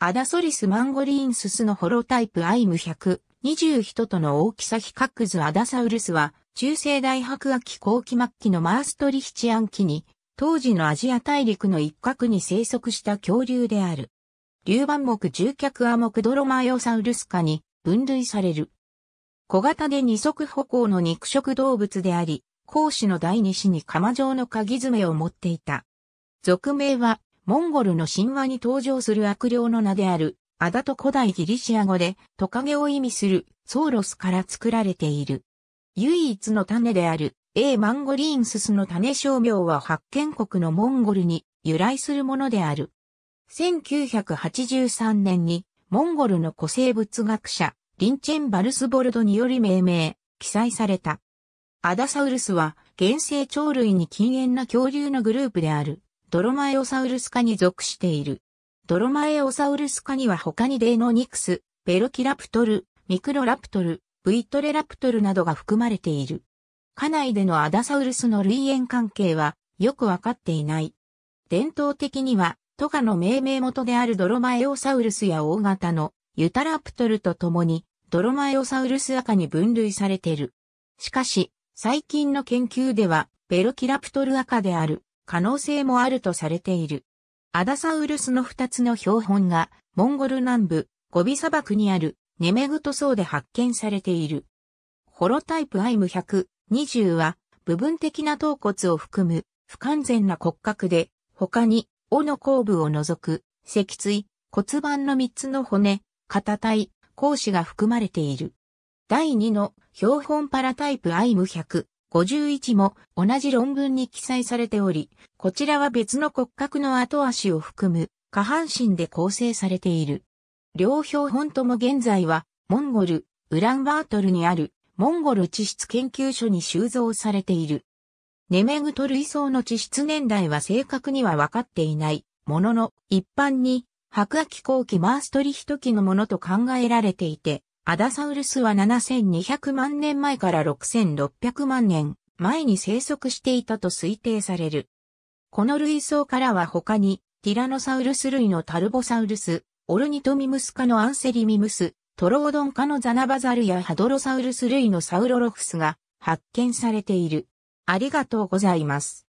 アダソリスマンゴリーンススのホロタイプアイム121との大きさ比較図アダサウルスは中世大白亜紀後期末期のマーストリヒチアン期に当時のアジア大陸の一角に生息した恐竜である。竜板目獣脚亜目ドロマイオサウルス科に分類される。小型で二足歩行の肉食動物であり、講師の第二子に釜状の鍵爪を持っていた。俗名はモンゴルの神話に登場する悪霊の名である、アダと古代ギリシア語でトカゲを意味するソーロスから作られている。唯一の種である A マンゴリンススの種商名は発見国のモンゴルに由来するものである。1983年にモンゴルの古生物学者リンチェン・バルスボルドにより命名、記載された。アダサウルスは原生鳥類に禁煙な恐竜のグループである。ドロマエオサウルス科に属している。ドロマエオサウルス科には他にデーノニクス、ベロキラプトル、ミクロラプトル、ブイトレラプトルなどが含まれている。家内でのアダサウルスの類縁関係はよくわかっていない。伝統的には、トカの命名元であるドロマエオサウルスや大型のユタラプトルと共に、ドロマエオサウルス赤に分類されている。しかし、最近の研究では、ベロキラプトル赤である可能性もあるとされている。アダサウルスの二つの標本が、モンゴル南部、ゴビ砂漠にある、ネメグト層で発見されている。ホロタイプアイム120は、部分的な頭骨を含む、不完全な骨格で、他に、尾の後部を除く、脊椎、骨盤の三つの骨、肩体、甲子が含まれている。第二の標本パラタイプアイム100 51も同じ論文に記載されており、こちらは別の骨格の後足を含む下半身で構成されている。両標本とも現在はモンゴル、ウランバートルにあるモンゴル地質研究所に収蔵されている。ネメグト類層の地質年代は正確には分かっていない、ものの一般に白亜紀後期マーストリヒト期のものと考えられていて、アダサウルスは7200万年前から6600万年前に生息していたと推定される。この類層からは他に、ティラノサウルス類のタルボサウルス、オルニトミムス科のアンセリミムス、トロオドン科のザナバザルやハドロサウルス類のサウロロフスが発見されている。ありがとうございます。